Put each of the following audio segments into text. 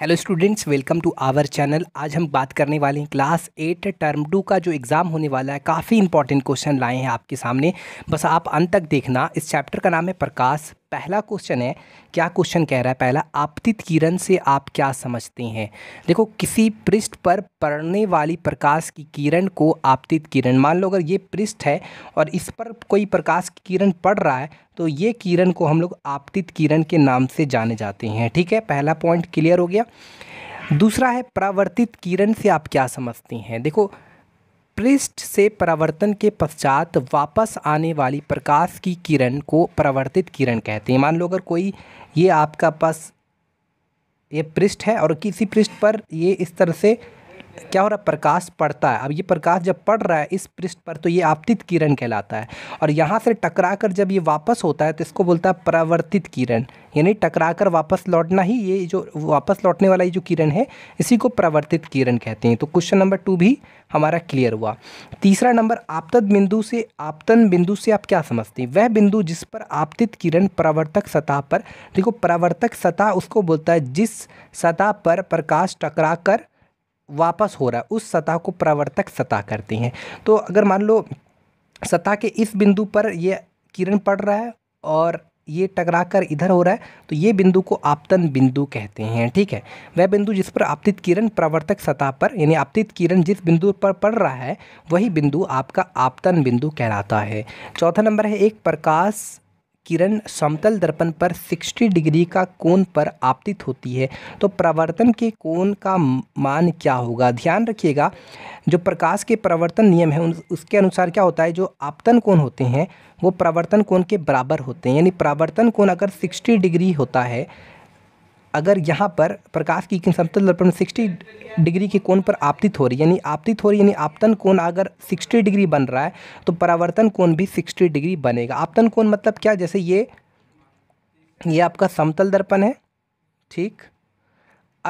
hello students welcome to our channel आज हम बात करने वाले हैं क्लास एट टर्म टू का जो एग्ज़ाम होने वाला है काफ़ी इंपॉर्टेंट क्वेश्चन लाए हैं आपके सामने बस आप अंत तक देखना इस चैप्टर का नाम है प्रकाश पहला क्वेश्चन है क्या क्वेश्चन कह रहा है पहला आपतित किरण से आप क्या समझते हैं देखो किसी पृष्ठ पर पड़ने वाली प्रकाश की किरण को आपतित किरण मान लो अगर ये पृष्ठ है और इस पर कोई प्रकाश की किरण पड़ रहा है तो ये किरण को हम लोग आपतित किरण के नाम से जाने जाते हैं ठीक है पहला पॉइंट क्लियर हो गया दूसरा है परावर्तित किरण से आप क्या समझते हैं देखो पृष्ठ से परावर्तन के पश्चात वापस आने वाली प्रकाश की किरण को परावर्तित किरण कहते हैं मान लो अगर कोई ये आपका पास ये पृष्ठ है और किसी पृष्ठ पर ये इस तरह से क्या हो रहा है प्रकाश पड़ता है अब ये प्रकाश जब पड़ रहा है इस पृष्ठ पर तो ये आपतित किरण कहलाता है और यहाँ से टकरा कर जब ये वापस होता है तो इसको बोलता है परावर्तित किरण यानी टकरा कर वापस लौटना ही ये जो वापस लौटने वाला ये जो किरण है इसी को परावर्तित किरण कहते हैं तो क्वेश्चन नंबर टू भी हमारा क्लियर हुआ तीसरा नंबर आपतन बिंदु से आपतन बिंदु से आप क्या समझते हैं वह बिंदु जिस पर आपतित किरण परावर्तक सतह पर देखो परावर्तक सतह उसको बोलता है जिस सतह पर प्रकाश टकरा कर वापस हो रहा है उस सतह को प्रवर्तक सतह करते हैं तो अगर मान लो सतह के इस बिंदु पर यह किरण पड़ रहा है और ये टकरा कर इधर हो रहा है तो ये बिंदु को आपतन बिंदु कहते हैं ठीक है वह बिंदु जिस पर आपतित किरण प्रवर्तक सतह पर यानी आपतित किरण जिस बिंदु पर पड़ रहा है वही बिंदु आपका आपतन बिंदु कहलाता है चौथा नंबर है एक प्रकाश किरण समतल दर्पण पर 60 डिग्री का कोण पर आपतित होती है तो प्रवर्तन के कोण का मान क्या होगा ध्यान रखिएगा जो प्रकाश के प्रवर्तन नियम है उसके अनुसार क्या होता है जो आपतन कोण होते हैं वो प्रवर्तन कोण के बराबर होते हैं यानी प्रवर्तन कोण अगर 60 डिग्री होता है अगर यहाँ पर प्रकाश की समतल दर्पण सिक्सटी डिग्री के कोण पर आपतित हो रही यानी आपतित हो रही यानी आपतन कोण अगर सिक्सटी डिग्री बन रहा है तो परावर्तन कोण भी सिक्सटी डिग्री बनेगा आपतन कोण मतलब क्या जैसे ये ये आपका समतल दर्पण है ठीक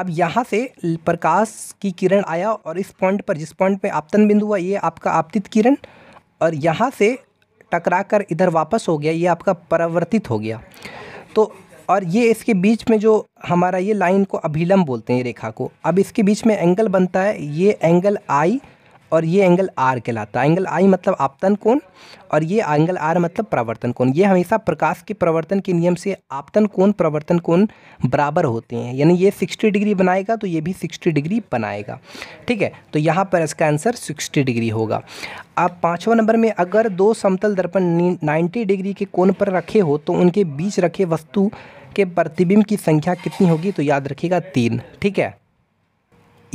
अब यहाँ से प्रकाश की किरण आया और इस पॉइंट पर जिस पॉइंट पे आपतन बिंदु हुआ ये आपका आपतित किरण और यहाँ से टकरा कर इधर वापस हो गया ये आपका परावर्तित हो गया तो और ये इसके बीच में जो हमारा ये लाइन को अभिलम्ब बोलते हैं रेखा को अब इसके बीच में एंगल बनता है ये एंगल आई और ये एंगल आर कहलाता है एंगल आई मतलब आपतन कोण और ये एंगल आर मतलब प्रवर्तन कोण ये हमेशा प्रकाश के प्रवर्तन के नियम से आपतन कोण प्रवर्तन कोण बराबर होते हैं यानी ये 60 डिग्री बनाएगा तो ये भी 60 डिग्री बनाएगा ठीक है तो यहाँ पर इसका आंसर 60 डिग्री होगा अब पाँचवा नंबर में अगर दो समतल दर्पण नाइन्टी डिग्री के कोण पर रखे हो तो उनके बीच रखे वस्तु के प्रतिबिंब की संख्या कितनी होगी तो याद रखिएगा तीन ठीक है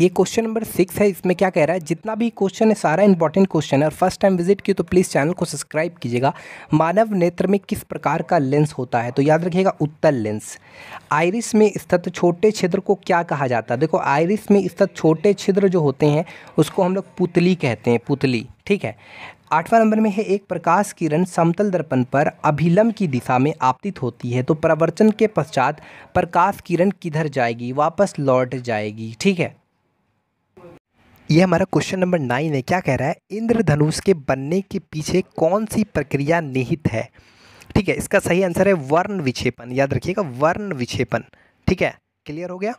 ये क्वेश्चन नंबर सिक्स है इसमें क्या कह रहा है जितना भी क्वेश्चन है सारा इंपॉर्टेंट क्वेश्चन है और फर्स्ट टाइम विजिट की तो प्लीज़ चैनल को सब्सक्राइब कीजिएगा मानव नेत्र में किस प्रकार का लेंस होता है तो याद रखिएगा उत्तर लेंस आयरिस में स्थित छोटे छिद्र को क्या कहा जाता है देखो आयरिस में स्थित छोटे छिद्र जो होते हैं उसको हम लोग पुतली कहते हैं पुतली ठीक है आठवां नंबर में है एक प्रकाश किरण समतल दर्पण पर अभिलंब की दिशा में आपतित होती है तो प्रवर्चन के पश्चात प्रकाश किरण किधर जाएगी वापस लौट जाएगी ठीक है ये हमारा क्वेश्चन नंबर नाइन है क्या कह रहा है इंद्रधनुष के बनने के पीछे कौन सी प्रक्रिया निहित है ठीक है इसका सही आंसर है वर्ण विक्षेपण याद रखिएगा वर्ण विक्षेपण ठीक है क्लियर हो गया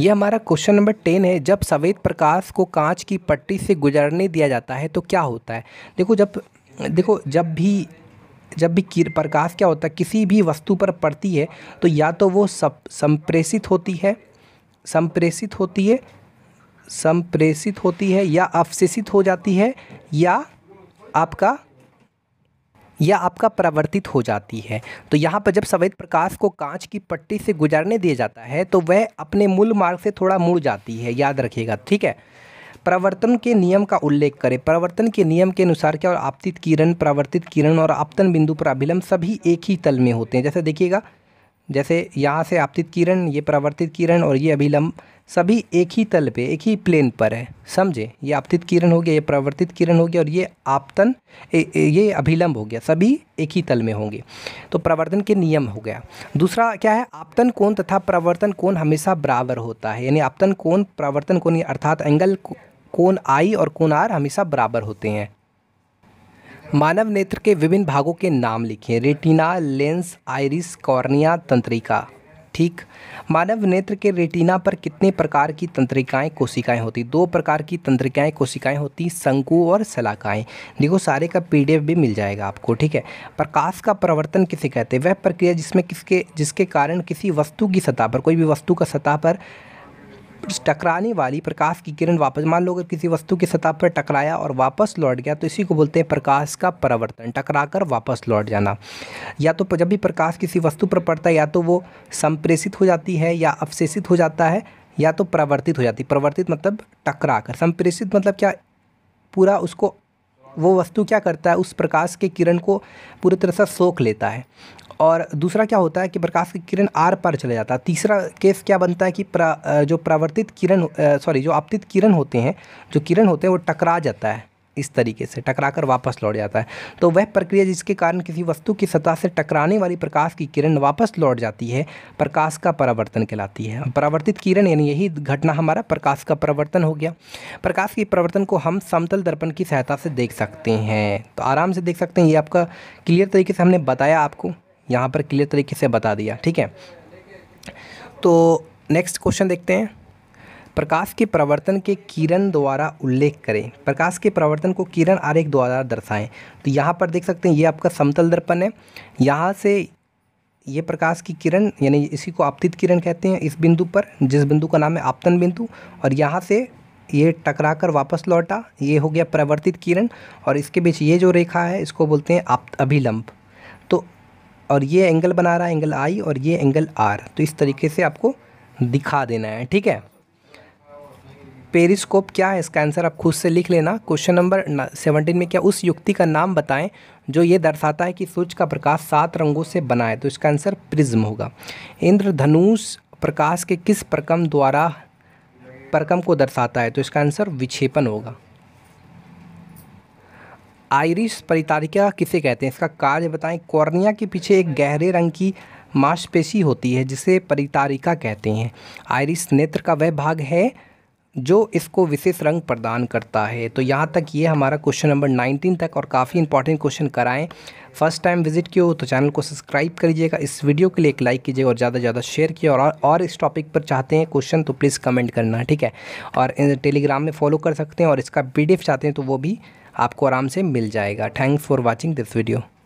यह हमारा क्वेश्चन नंबर टेन है जब सफ़ेद प्रकाश को कांच की पट्टी से गुजरने दिया जाता है तो क्या होता है देखो जब देखो जब भी जब भी प्रकाश क्या होता है किसी भी वस्तु पर पड़ती है तो या तो वो सप संप्रेषित होती है संप्रेषित होती है संप्रेषित होती है या अवशेषित हो जाती है या आपका या आपका प्रवर्तित हो जाती है तो यहाँ पर जब सवेद प्रकाश को कांच की पट्टी से गुजरने दिया जाता है तो वह अपने मूल मार्ग से थोड़ा मुड़ जाती है याद रखिएगा ठीक है प्रवर्तन के नियम का उल्लेख करें प्रवर्तन के नियम के अनुसार क्या और आपतित किरण प्रवर्तित किरण और आपतन बिंदु पर अभिलंब सभी एक ही तल में होते हैं जैसे देखिएगा जैसे यहाँ से आपतित किरण ये प्रवर्तित किरण और ये अभिलम्ब सभी एक ही तल पे एक ही प्लेन पर है समझे ये आपतित किरण हो गया ये प्रवर्तित किरण हो गया और ये आपतन ये अभिलंब हो गया सभी एक ही तल में होंगे तो प्रवर्तन के नियम हो गया दूसरा क्या है आपतन कोण तथा प्रवर्तन कोण हमेशा बराबर होता है यानी आपतन कोण प्रवर्तन कोण अर्थात एंगल कोण आई और कोण आर हमेशा बराबर होते हैं मानव नेत्र के विभिन्न भागों के नाम लिखे रेटिना लेंस आयरिस कॉर्निया तंत्रिका ठीक मानव नेत्र के रेटिना पर कितने प्रकार की तंत्रिकाएं कोशिकाएं होती दो प्रकार की तंत्रिकाएं कोशिकाएं होती शंकु और सलाकाएं देखो सारे का पीडीएफ भी मिल जाएगा आपको ठीक है प्रकाश का प्रवर्तन किसे कहते हैं वह प्रक्रिया जिसमें किसके जिसके कारण किसी वस्तु की सतह पर कोई भी वस्तु का सतह पर उस टकराने वाली प्रकाश की किरण वापस मान लो अगर किसी वस्तु की सतह पर टकराया और वापस लौट गया तो इसी को बोलते हैं प्रकाश का परावर्तन टकराकर वापस लौट जाना या तो जब भी प्रकाश किसी वस्तु पर पड़ता है या तो वो संप्रेषित हो जाती है या अवशेषित हो जाता है या तो प्रवर्तित हो जाती है मतलब टकरा कर संप्रेषित मतलब क्या पूरा उसको वो वस्तु क्या करता है उस प्रकाश के किरण को पूरी तरह से सोख लेता है और दूसरा क्या होता है कि प्रकाश की किरण आर पार चले जाता है तीसरा केस क्या बनता है कि प्रा, जो प्रावर्तित किरण सॉरी जो आपतित किरण होते हैं जो किरण होते हैं वो टकरा जाता है इस तरीके से टकरा कर वापस लौट जाता है तो वह प्रक्रिया जिसके कारण किसी वस्तु की सतह से टकराने वाली प्रकाश की किरण वापस लौट जाती है प्रकाश का परावर्तन कहलाती है परावर्तित किरण यानी यही घटना हमारा प्रकाश का परावर्तन हो गया प्रकाश के परावर्तन को हम समतल दर्पण की सहायता से देख सकते हैं तो आराम से देख सकते हैं ये आपका क्लियर तरीके से हमने बताया आपको यहाँ पर क्लियर तरीके से बता दिया ठीक है तो नेक्स्ट क्वेश्चन देखते हैं प्रकाश के प्रवर्तन के किरण द्वारा उल्लेख करें प्रकाश के प्रवर्तन को किरण आरेख द्वारा दर्शाएं तो यहाँ पर देख सकते हैं ये आपका समतल दर्पण है यहाँ से ये प्रकाश की किरण यानी इसी को आपतित किरण कहते हैं इस बिंदु पर जिस बिंदु का नाम है आपतन बिंदु और यहाँ से ये टकरा कर वापस लौटा ये हो गया प्रवर्तित किरण और इसके बीच ये जो रेखा है इसको बोलते हैं आप अभिलंब और ये एंगल बना रहा है एंगल आई और ये एंगल आर तो इस तरीके से आपको दिखा देना है ठीक है पेरिस्कोप क्या है इसका आंसर आप खुद से लिख लेना क्वेश्चन नंबर सेवनटीन में क्या उस युक्ति का नाम बताएं जो ये दर्शाता है कि सूर्य का प्रकाश सात रंगों से बना है तो इसका आंसर प्रिज्म होगा इंद्रधनुष प्रकाश के किस प्रकम द्वारा प्रकम को दर्शाता है तो इसका आंसर विक्षेपण होगा आयरिश परितारिका किसे कहते हैं इसका कार्य बताएं कॉर्निया के पीछे एक गहरे रंग की मांसपेशी होती है जिसे परितारिका कहते हैं आयरिश नेत्र का वह भाग है जो इसको विशेष रंग प्रदान करता है तो यहाँ तक ये हमारा क्वेश्चन नंबर नाइनटीन तक और काफ़ी इंपॉर्टेंट क्वेश्चन कराएं फर्स्ट टाइम विजिट किए हो तो चैनल को सब्सक्राइब करिएगा इस वीडियो के लिए एक लाइक कीजिएगा और ज़्यादा से ज़्यादा शेयर किए और और इस टॉपिक पर चाहते हैं क्वेश्चन तो प्लीज़ कमेंट करना ठीक है और टेलीग्राम में फॉलो कर सकते हैं और इसका पी चाहते हैं तो वो भी आपको आराम से मिल जाएगा thanks for watching this video